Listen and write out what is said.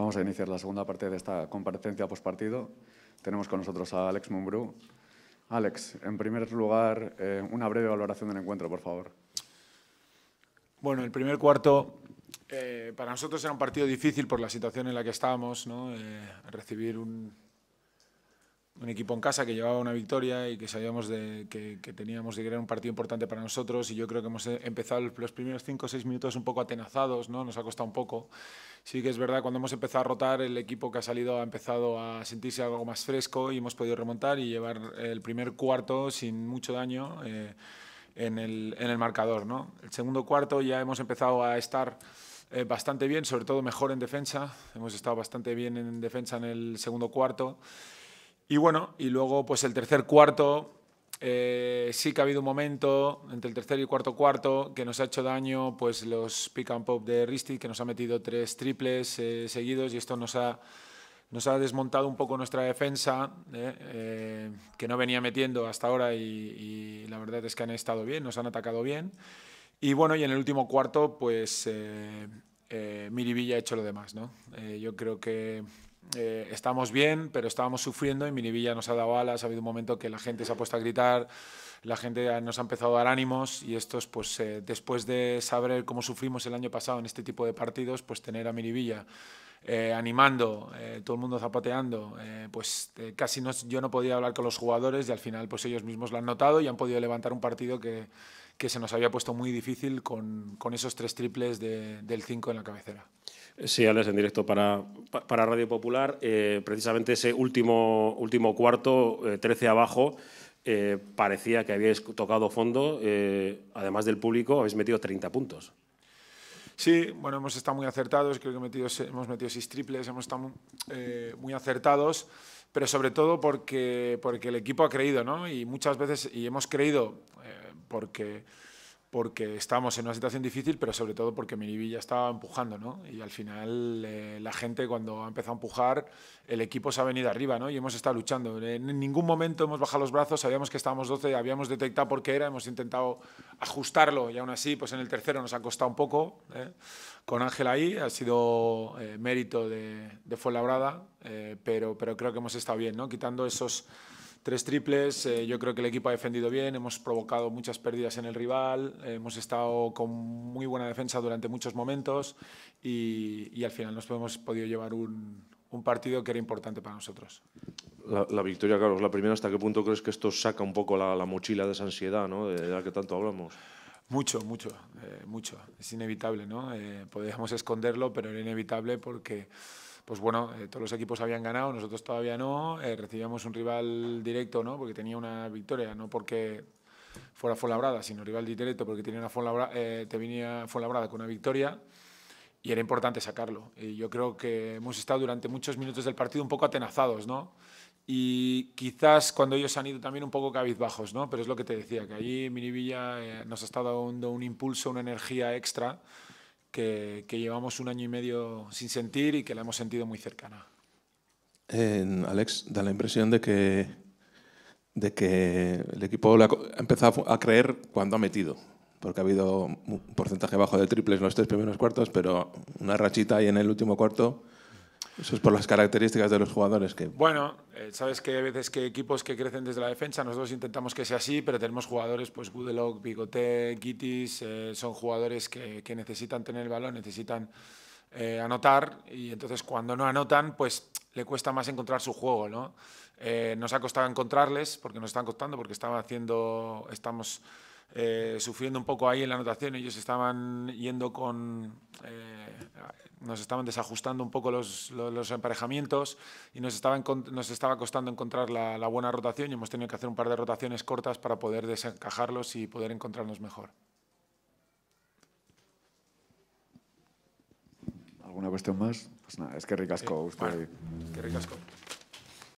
Vamos a iniciar la segunda parte de esta comparecencia postpartido. Tenemos con nosotros a Alex Mumbrú. Alex, en primer lugar, eh, una breve valoración del encuentro, por favor. Bueno, el primer cuarto eh, para nosotros era un partido difícil por la situación en la que estábamos, ¿no? Eh, recibir un, un equipo en casa que llevaba una victoria y que sabíamos de, que, teníamos que era un partido importante para nosotros y yo creo que hemos e, empezado los primeros 5 o 6 minutos un poco atenazados, ¿no? nos ha costado un poco. Sí que es verdad, cuando hemos empezado a rotar, el equipo que ha salido ha empezado a sentirse algo más fresco y hemos podido remontar y llevar el primer cuarto sin mucho daño eh, en, el, en, el, marcador. ¿no? El segundo cuarto ya hemos empezado a estar eh, bastante bien, sobre todo mejor en defensa. Hemos estado bastante bien en defensa en el segundo cuarto. Y bueno, y luego pues el tercer cuarto, eh, sí que ha habido un momento entre el tercer y cuarto cuarto que nos ha hecho daño pues los pick and pop de Risty que nos ha metido tres triples eh, seguidos y esto nos ha, nos ha desmontado un poco nuestra defensa, eh, que no venía metiendo hasta ahora y, y, la verdad es que han estado bien, nos han atacado bien. Y bueno, y en el último cuarto, pues Miribilla ha hecho lo demás. ¿no? yo creo que eh, estamos bien, pero estábamos sufriendo y Minivilla nos ha dado alas, ha habido un momento que la gente se ha puesto a gritar, la gente nos ha empezado a dar ánimos y estos, pues eh, después de saber cómo sufrimos el año pasado en este tipo de partidos, pues tener a Minivilla eh, animando, todo el mundo zapateando, pues casi no, yo no podía hablar con los jugadores y al final pues ellos mismos lo han notado y han podido levantar un partido que, que se nos había puesto muy difícil con, con esos tres triples del 5 en la cabecera. Sí, Alex, en directo para, Radio Popular. Eh, precisamente ese último, último cuarto, 13 eh, abajo, eh, parecía que habíais tocado fondo. además del público, habéis metido 30 puntos. Sí, bueno, hemos estado muy acertados. Creo que hemos metido seis triples, hemos estado muy acertados pero sobre todo porque, porque el equipo ha creído, ¿no? Y muchas veces, y hemos creído porque porque estábamos en una situación difícil, pero sobre todo porque Miribilla estaba empujando, ¿no? Y al final eh, la gente cuando ha empezado a empujar, el equipo se ha venido arriba, ¿no? Y hemos estado luchando. En ningún momento hemos bajado los brazos, sabíamos que estábamos 12, habíamos detectado por qué era, hemos intentado ajustarlo y aún así, pues en el tercero nos ha costado un poco. ¿eh? Con Ángel ahí ha sido eh, mérito de, de Fuenlabrada, pero, pero creo que hemos estado bien, ¿no? Quitando esos Tres triples, eh, yo creo que el equipo ha defendido bien, hemos provocado muchas pérdidas en el rival, hemos estado con muy buena defensa durante muchos momentos y, al final nos hemos podido llevar un, partido que era importante para nosotros. La, victoria, Carlos, la primera, ¿hasta qué punto crees que esto saca un poco la, mochila de esa ansiedad de, la que tanto hablamos? Mucho, mucho, eh, mucho. Es inevitable, ¿no? Eh, podríamos esconderlo, pero era inevitable porque pues bueno, eh, todos los equipos habían ganado, nosotros todavía no, eh, recibíamos un rival directo, ¿no? Porque tenía una victoria, no porque fuera Fuenlabrada, sino rival directo porque tenía una Fuenlabrada, eh, te venía Fuenlabrada con una victoria y era importante sacarlo. Y yo creo que hemos estado durante muchos minutos del partido un poco atenazados, ¿no? Y quizás cuando ellos han ido también un poco cabizbajos, ¿no? Pero es lo que te decía, que allí Villa eh, nos ha estado dando un impulso, una energía extra que, llevamos un año y medio sin sentir y que la hemos sentido muy cercana. Alex, da la impresión de que, de que el equipo ha empezado a creer cuando ha metido, porque ha habido un porcentaje bajo de triples en los tres primeros cuartos, pero una rachita ahí en el último cuarto eso es por las características de los jugadores que... Bueno, eh, sabes que hay veces que equipos que crecen desde la defensa, nosotros intentamos que sea así, pero tenemos jugadores, pues Budelock Bigoté, Kittis, eh, son jugadores que, que, necesitan tener el balón, necesitan eh, anotar y entonces cuando no anotan, pues le cuesta más encontrar su juego, ¿no? nos ha costado encontrarles porque nos están costando, porque estaba haciendo, estamos eh, sufriendo un poco ahí en la anotación. Ellos estaban yendo con. Eh, nos estaban desajustando un poco los, emparejamientos y nos, estaban, nos estaba costando encontrar la, buena rotación y hemos tenido que hacer un par de rotaciones cortas para poder desencajarlos y poder encontrarnos mejor. ¿Alguna cuestión más? Pues nada, es que ricasco. usted. Eh, ricasco.